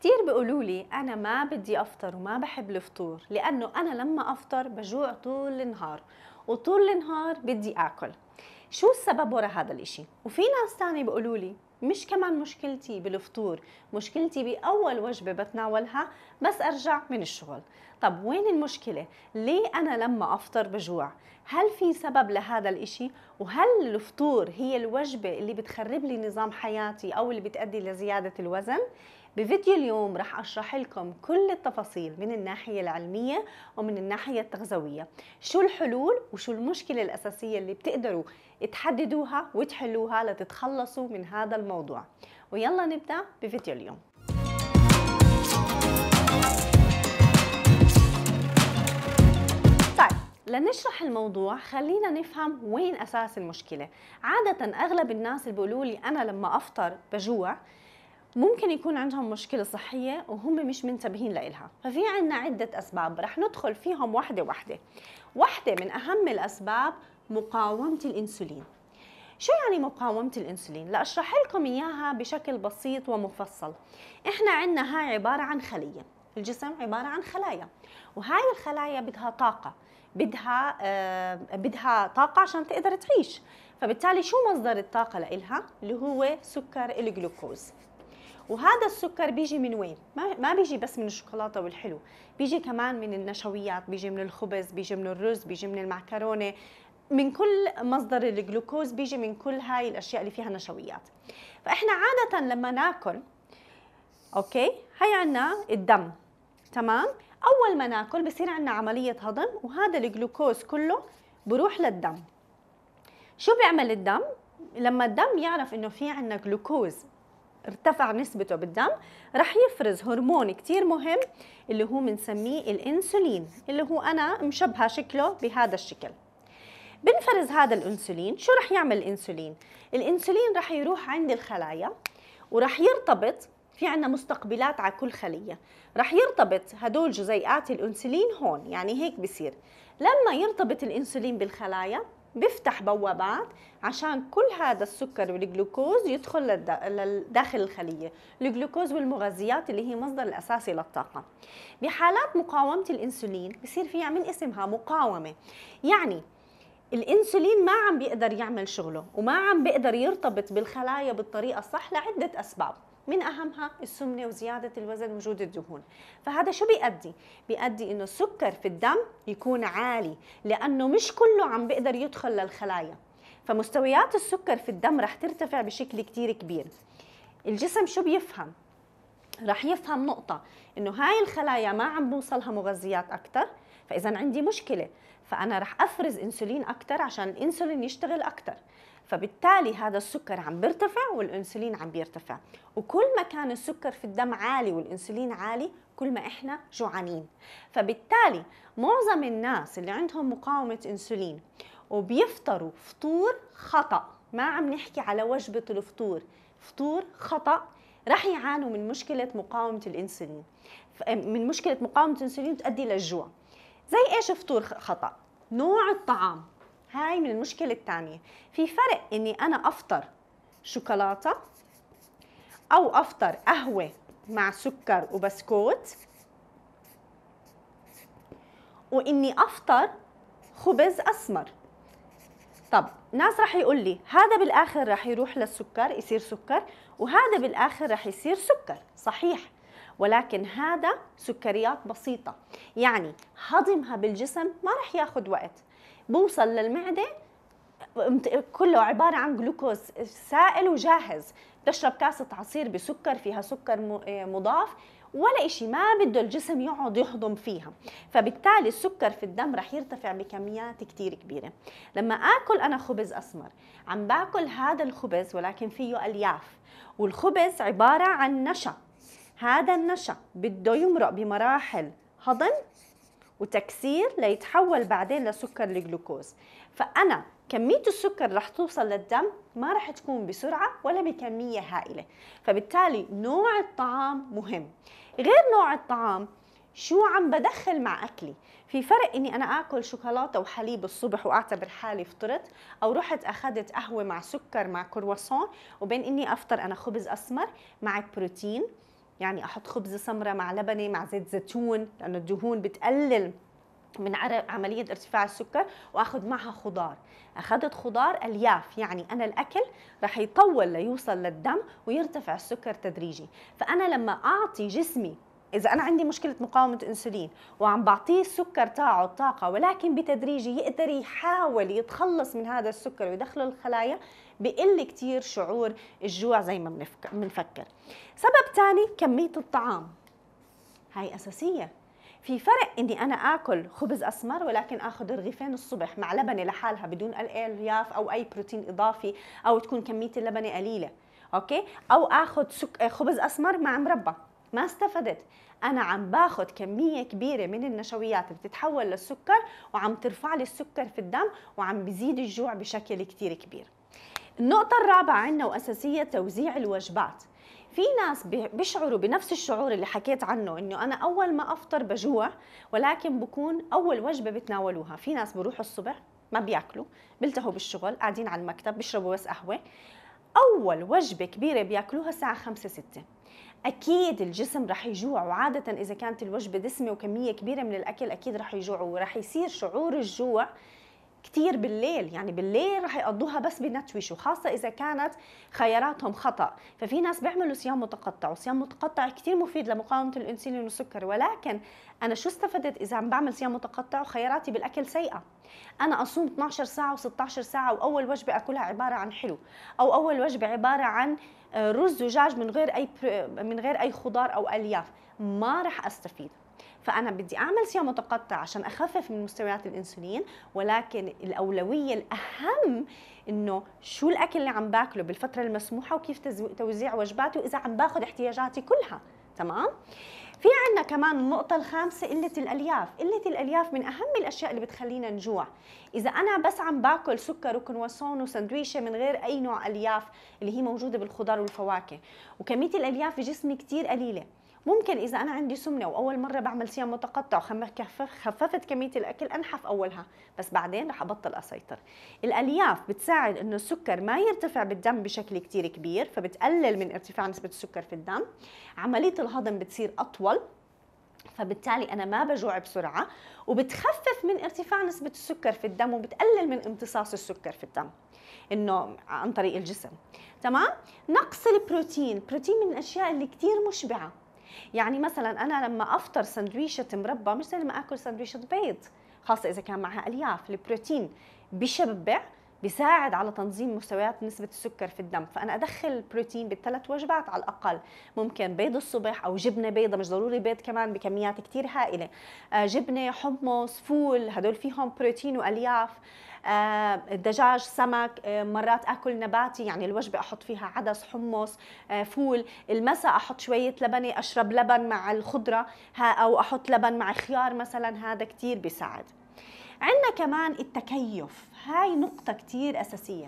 كثير بيقولوا لي انا ما بدي افطر وما بحب الفطور لانه انا لما افطر بجوع طول النهار وطول النهار بدي اكل شو السبب ورا هذا الاشي وفي ناس تاني بيقولوا لي مش كمان مشكلتي بالفطور مشكلتي بأول وجبة بتناولها بس أرجع من الشغل طب وين المشكلة؟ ليه أنا لما أفطر بجوع؟ هل في سبب لهذا الإشي؟ وهل الفطور هي الوجبة اللي بتخرب لي نظام حياتي أو اللي بتؤدي لزيادة الوزن؟ بفيديو اليوم رح أشرح لكم كل التفاصيل من الناحية العلمية ومن الناحية التغذوية شو الحلول وشو المشكلة الأساسية اللي بتقدروا تحددوها وتحلوها لتتخلصوا من هذا الموضوع ويلا نبدأ بفيديو اليوم طيب، لنشرح الموضوع خلينا نفهم وين أساس المشكلة عادة أغلب الناس اللي بيقولوا لي أنا لما أفطر بجوع ممكن يكون عندهم مشكلة صحية وهم مش منتبهين لإلها ففي عنا عدة أسباب رح ندخل فيهم واحدة واحدة واحدة من أهم الأسباب مقاومة الإنسولين شو يعني مقاومة الإنسولين؟ لأشرح لكم إياها بشكل بسيط ومفصل إحنا عنا هاي عبارة عن خلية الجسم عبارة عن خلايا وهاي الخلايا بدها طاقة بدها آه بدها طاقة عشان تقدر تعيش فبالتالي شو مصدر الطاقة لإلها؟ اللي هو سكر الجلوكوز وهذا السكر بيجي من وين ما, بيجي بس من الشوكولاته والحلو بيجي كمان من النشويات بيجي من الخبز بيجي من الرز بيجي من المعكرونه من كل مصدر الجلوكوز بيجي من كل هاي الاشياء اللي فيها نشويات فاحنا عاده لما ناكل اوكي هي عنا الدم تمام اول ما ناكل بصير عنا عمليه هضم وهذا الجلوكوز كله بروح للدم شو بيعمل الدم لما الدم يعرف انه في عندنا جلوكوز ارتفع نسبته بالدم رح يفرز هرمون كتير مهم اللي هو بنسميه الانسولين اللي هو انا مشبهه شكله بهذا الشكل بنفرز هذا الانسولين شو رح يعمل الانسولين الانسولين رح يروح عند الخلايا ورح يرتبط في عنا مستقبلات على كل خلية رح يرتبط هدول جزيئات الأنسولين هون يعني هيك بصير لما يرتبط الأنسولين بالخلايا بيفتح بوابات عشان كل هذا السكر والجلوكوز يدخل داخل الخلية الجلوكوز والمغذيات اللي هي مصدر الأساسي للطاقة بحالات مقاومة الإنسولين بصير فيها من اسمها مقاومة يعني الانسولين ما عم بيقدر يعمل شغله وما عم بيقدر يرتبط بالخلايا بالطريقه الصح لعده اسباب من اهمها السمنه وزياده الوزن وجود الدهون فهذا شو بيؤدي بيؤدي انه السكر في الدم يكون عالي لانه مش كله عم بيقدر يدخل للخلايا فمستويات السكر في الدم رح ترتفع بشكل كتير كبير الجسم شو بيفهم رح يفهم نقطة إنه هاي الخلايا ما عم بوصلها مغذيات أكثر فإذا عندي مشكلة فأنا رح أفرز أنسولين أكثر عشان الأنسولين يشتغل أكثر فبالتالي هذا السكر عم بيرتفع والانسولين عم بيرتفع وكل ما كان السكر في الدم عالي والانسولين عالي كل ما احنا جوعانين فبالتالي معظم الناس اللي عندهم مقاومه انسولين وبيفطروا فطور خطا ما عم نحكي على وجبه الفطور فطور خطا رح يعانوا من مشكله مقاومه الانسولين من مشكله مقاومه الانسولين تؤدي للجوع زي ايش فطور خطا نوع الطعام هاي من المشكله الثانيه في فرق اني انا افطر شوكولاته او افطر قهوه مع سكر وبسكوت واني افطر خبز اسمر طب ناس رح يقول لي هذا بالاخر رح يروح للسكر يصير سكر وهذا بالاخر رح يصير سكر صحيح ولكن هذا سكريات بسيطة يعني هضمها بالجسم ما رح ياخد وقت بوصل للمعده كله عبارة عن جلوكوز سائل وجاهز بتشرب كاسة عصير بسكر فيها سكر آه، مضاف ولا إشي ما بده الجسم يقعد يهضم فيها فبالتالي السكر في الدم رح يرتفع بكميات كتير كبيرة لما آكل أنا خبز أسمر عم باكل هذا الخبز ولكن فيه ألياف والخبز عبارة عن نشا هذا النشا بده يمرق بمراحل هضم وتكسير ليتحول بعدين لسكر الجلوكوز فأنا كمية السكر رح توصل للدم ما رح تكون بسرعة ولا بكمية هائلة فبالتالي نوع الطعام مهم غير نوع الطعام شو عم بدخل مع اكلي في فرق اني انا اكل شوكولاته وحليب الصبح واعتبر حالي فطرت او رحت اخذت قهوه مع سكر مع كرواسون وبين اني افطر انا خبز اسمر مع بروتين يعني احط خبز سمره مع لبنه مع زيت زيتون لانه الدهون بتقلل من عملية ارتفاع السكر وأخذ معها خضار أخذت خضار ألياف يعني أنا الأكل رح يطول ليوصل للدم ويرتفع السكر تدريجي فأنا لما أعطي جسمي اذا انا عندي مشكله مقاومه انسولين وعم بعطيه السكر تاعه الطاقه ولكن بتدريجي يقدر يحاول يتخلص من هذا السكر ويدخله الخلايا بقل كتير شعور الجوع زي ما بنفكر سبب تاني كميه الطعام هاي اساسيه في فرق اني انا اكل خبز اسمر ولكن اخذ رغيفين الصبح مع لبنه لحالها بدون الالياف او اي بروتين اضافي او تكون كميه اللبنه قليله اوكي او اخذ خبز اسمر مع مربى ما استفدت انا عم باخذ كميه كبيره من النشويات بتتحول للسكر وعم ترفع لي السكر في الدم وعم بزيد الجوع بشكل كثير كبير النقطه الرابعه عندنا واساسيه توزيع الوجبات في ناس بيشعروا بنفس الشعور اللي حكيت عنه انه انا اول ما افطر بجوع ولكن بكون اول وجبه بتناولوها في ناس بروحوا الصبح ما بياكلوا بيلتهوا بالشغل قاعدين على المكتب بيشربوا بس قهوه اول وجبه كبيره بياكلوها الساعه 5 6 اكيد الجسم رح يجوع وعاده اذا كانت الوجبه دسمه وكميه كبيره من الاكل اكيد رح يجوع ورح يصير شعور الجوع كثير بالليل يعني بالليل رح يقضوها بس بنتويش وخاصة إذا كانت خياراتهم خطأ ففي ناس بيعملوا صيام متقطع وصيام متقطع كثير مفيد لمقاومة الأنسولين والسكر ولكن أنا شو استفدت إذا عم بعمل صيام متقطع وخياراتي بالأكل سيئة أنا أصوم 12 ساعة و16 ساعة وأول وجبة أكلها عبارة عن حلو أو أول وجبة عبارة عن آه، رز وجاج من غير أي من غير أي خضار أو ألياف ما رح أستفيد فانا بدي اعمل صيام متقطع عشان اخفف من مستويات الانسولين ولكن الاولويه الاهم انه شو الاكل اللي عم باكله بالفتره المسموحه وكيف توزيع وجباتي واذا عم باخذ احتياجاتي كلها تمام في عندنا كمان النقطة الخامسة قلة الألياف، قلة الألياف من أهم الأشياء اللي بتخلينا نجوع، إذا أنا بس عم باكل سكر وكنواسون وسندويشة من غير أي نوع ألياف اللي هي موجودة بالخضار والفواكه، وكمية الألياف في جسمي كتير قليلة، ممكن اذا انا عندي سمنه واول مره بعمل صيام متقطع وخففت كميه الاكل انحف اولها بس بعدين رح ابطل اسيطر الالياف بتساعد انه السكر ما يرتفع بالدم بشكل كتير كبير فبتقلل من ارتفاع نسبه السكر في الدم عمليه الهضم بتصير اطول فبالتالي انا ما بجوع بسرعه وبتخفف من ارتفاع نسبه السكر في الدم وبتقلل من امتصاص السكر في الدم انه عن طريق الجسم تمام نقص البروتين بروتين من الاشياء اللي كثير مشبعه يعني مثلا انا لما افطر سندويشه مربى مش زي لما اكل سندويشه بيض خاصه اذا كان معها الياف البروتين بشبع بيساعد على تنظيم مستويات نسبة السكر في الدم فأنا أدخل البروتين بالثلاث وجبات على الأقل ممكن بيض الصبح أو جبنة بيضة مش ضروري بيض كمان بكميات كتير هائلة آه، جبنة حمص فول هدول فيهم بروتين وألياف آه، الدجاج دجاج سمك آه، مرات اكل نباتي يعني الوجبه احط فيها عدس حمص فول المساء احط شويه لبنه اشرب لبن مع الخضره او احط لبن مع خيار مثلا هذا كثير بيساعد عندنا كمان التكيف هاي نقطة كتير أساسية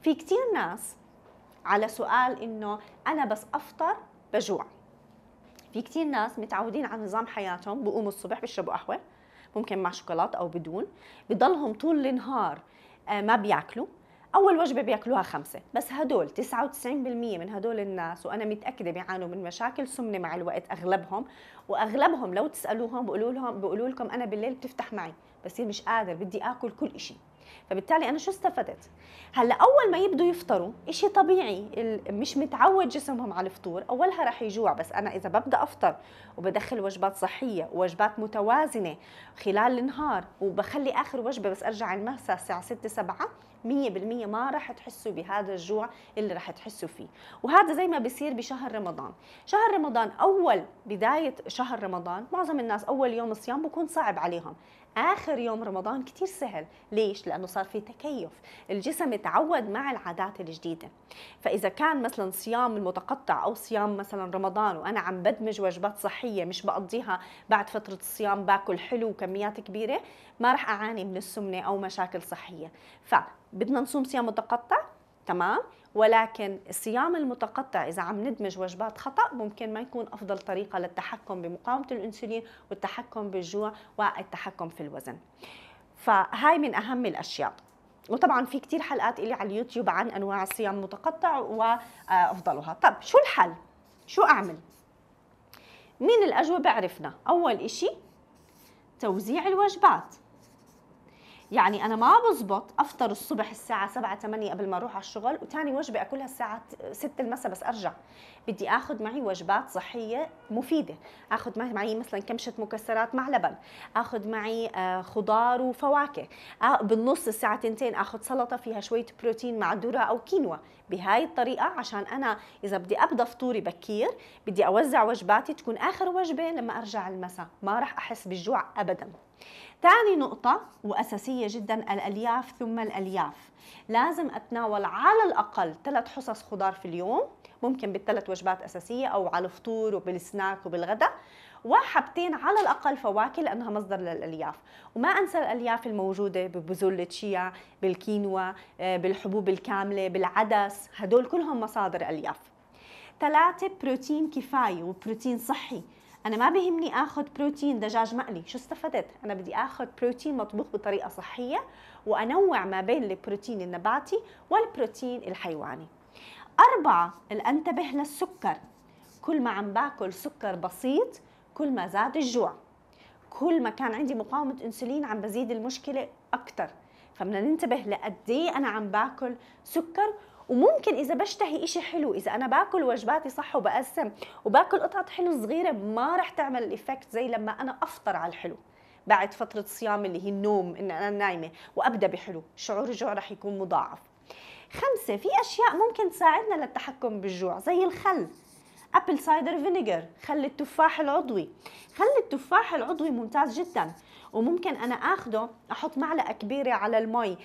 في كتير ناس على سؤال إنه أنا بس أفطر بجوع في كتير ناس متعودين على نظام حياتهم بقوموا الصبح بيشربوا قهوة ممكن مع شوكولاتة أو بدون بضلهم طول النهار آه، ما بياكلوا أول وجبة بياكلوها خمسة بس هدول 99% من هدول الناس وأنا متأكدة بيعانوا من مشاكل سمنة مع الوقت أغلبهم وأغلبهم لو تسألوهم بقولوا لهم بقولوا لكم أنا بالليل بتفتح معي بس مش قادر بدي آكل كل إشي فبالتالي انا شو استفدت هلا اول ما يبدوا يفطروا شيء طبيعي مش متعود جسمهم على الفطور اولها رح يجوع بس انا اذا ببدا افطر وبدخل وجبات صحيه وجبات متوازنه خلال النهار وبخلي اخر وجبه بس ارجع المساء الساعه 6 7 100% ما راح تحسوا بهذا الجوع اللي راح تحسوا فيه وهذا زي ما بيصير بشهر رمضان شهر رمضان اول بدايه شهر رمضان معظم الناس اول يوم صيام بكون صعب عليهم اخر يوم رمضان كثير سهل ليش لانه صار في تكيف الجسم تعود مع العادات الجديده فاذا كان مثلا صيام المتقطع او صيام مثلا رمضان وانا عم بدمج وجبات صحيه مش بقضيها بعد فتره الصيام باكل حلو وكميات كبيره ما راح اعاني من السمنه او مشاكل صحيه فبدنا نصوم صيام متقطع تمام ولكن الصيام المتقطع إذا عم ندمج وجبات خطأ ممكن ما يكون أفضل طريقة للتحكم بمقاومة الأنسولين والتحكم بالجوع والتحكم في الوزن فهاي من أهم الأشياء وطبعا في كتير حلقات إلي على اليوتيوب عن أنواع الصيام المتقطع وأفضلها طب شو الحل؟ شو أعمل؟ مين الأجوبة عرفنا؟ أول إشي توزيع الوجبات يعني انا ما بزبط افطر الصبح الساعه 7 8 قبل ما اروح على الشغل وثاني وجبه اكلها الساعه 6 المساء بس ارجع بدي اخذ معي وجبات صحيه مفيده اخذ معي مثلا كمشه مكسرات مع لبن اخذ معي آه، خضار وفواكه بالنص الساعه 2 اخذ سلطه فيها شويه بروتين مع ذره او كينوا بهاي الطريقه عشان انا اذا بدي ابدا فطوري بكير بدي اوزع وجباتي تكون اخر وجبه لما ارجع المساء ما راح احس بالجوع ابدا ثاني نقطة وأساسية جدا الألياف ثم الألياف لازم أتناول على الأقل ثلاث حصص خضار في اليوم ممكن بالثلاث وجبات أساسية أو على الفطور وبالسناك وبالغداء وحبتين على الأقل فواكه لأنها مصدر للألياف وما أنسى الألياف الموجودة ببذور الشيا بالكينوا آه، بالحبوب الكاملة بالعدس هدول كلهم مصادر ألياف ثلاثة بروتين كفاية وبروتين صحي انا ما بيهمني اخذ بروتين دجاج مقلي شو استفدت انا بدي اخذ بروتين مطبوخ بطريقه صحيه وانوع ما بين البروتين النباتي والبروتين الحيواني أربعة الأنتبه للسكر كل ما عم باكل سكر بسيط كل ما زاد الجوع كل ما كان عندي مقاومة أنسولين عم بزيد المشكلة اكثر فبدنا ننتبه لقد انا عم باكل سكر وممكن اذا بشتهي إشي حلو اذا انا باكل وجباتي صح وبقسم وباكل قطعه حلو صغيره ما رح تعمل الايفكت زي لما انا افطر على الحلو بعد فتره صيام اللي هي النوم ان انا نايمه وابدا بحلو شعور الجوع رح يكون مضاعف خمسة في أشياء ممكن تساعدنا للتحكم بالجوع زي الخل أبل سايدر فينيجر خل التفاح العضوي خل التفاح العضوي ممتاز جدا وممكن انا اخده احط معلقه كبيره على المي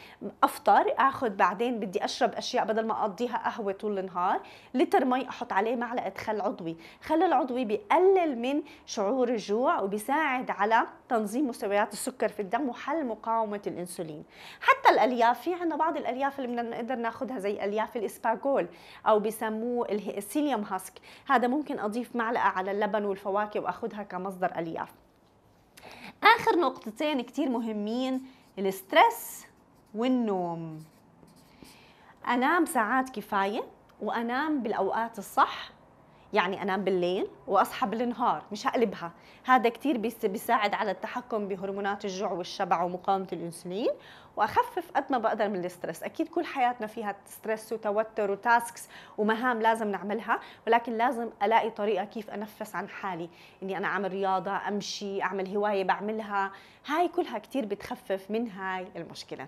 افطر اخذ بعدين بدي اشرب اشياء بدل ما اقضيها قهوه طول النهار لتر مي احط عليه معلقه خل عضوي خل العضوي بقلل من شعور الجوع وبيساعد على تنظيم مستويات السكر في الدم وحل مقاومه الانسولين حتى الالياف في عندنا بعض الالياف اللي بدنا نقدر ناخذها زي الياف الاسباغول او بسموه السيليوم هاسك هذا ممكن اضيف معلقه على اللبن والفواكه واخذها كمصدر الياف اخر نقطتين كتير مهمين الاسترس والنوم انام ساعات كفايه وانام بالاوقات الصح يعني انام بالليل واصحى بالنهار مش هقلبها هذا كتير بيساعد على التحكم بهرمونات الجوع والشبع ومقاومه الانسولين واخفف قد ما بقدر من الستريس اكيد كل حياتنا فيها ستريس وتوتر وتاسكس ومهام لازم نعملها ولكن لازم الاقي طريقه كيف انفس عن حالي اني انا اعمل رياضه امشي اعمل هوايه بعملها هاي كلها كثير بتخفف من هاي المشكله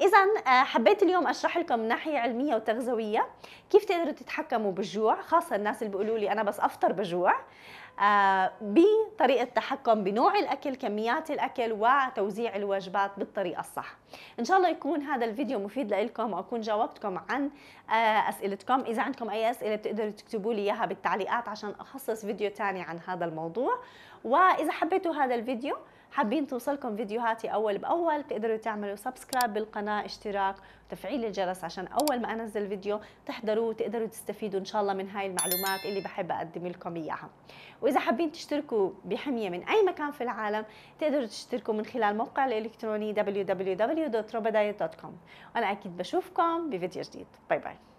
اذا آه، حبيت اليوم اشرح لكم من ناحيه علميه وتغذويه كيف تقدروا تتحكموا بالجوع خاصه الناس اللي بيقولوا لي انا بس افطر بجوع آه، بطريقه تحكم بنوع الاكل كميات الاكل وتوزيع الوجبات بالطريقه الصح ان شاء الله يكون هذا الفيديو مفيد لكم واكون جاوبتكم عن آه، اسئلتكم اذا عندكم اي اسئله بتقدروا تكتبوا لي اياها بالتعليقات عشان اخصص فيديو ثاني عن هذا الموضوع واذا حبيتوا هذا الفيديو حابين توصلكم فيديوهاتي اول باول تقدروا تعملوا سبسكرايب بالقناه اشتراك وتفعيل الجرس عشان اول ما انزل فيديو تحضروا وتقدروا تستفيدوا ان شاء الله من هاي المعلومات اللي بحب اقدم لكم اياها واذا حابين تشتركوا بحميه من اي مكان في العالم تقدروا تشتركوا من خلال موقع الالكتروني www.robadiet.com وانا اكيد بشوفكم بفيديو جديد باي باي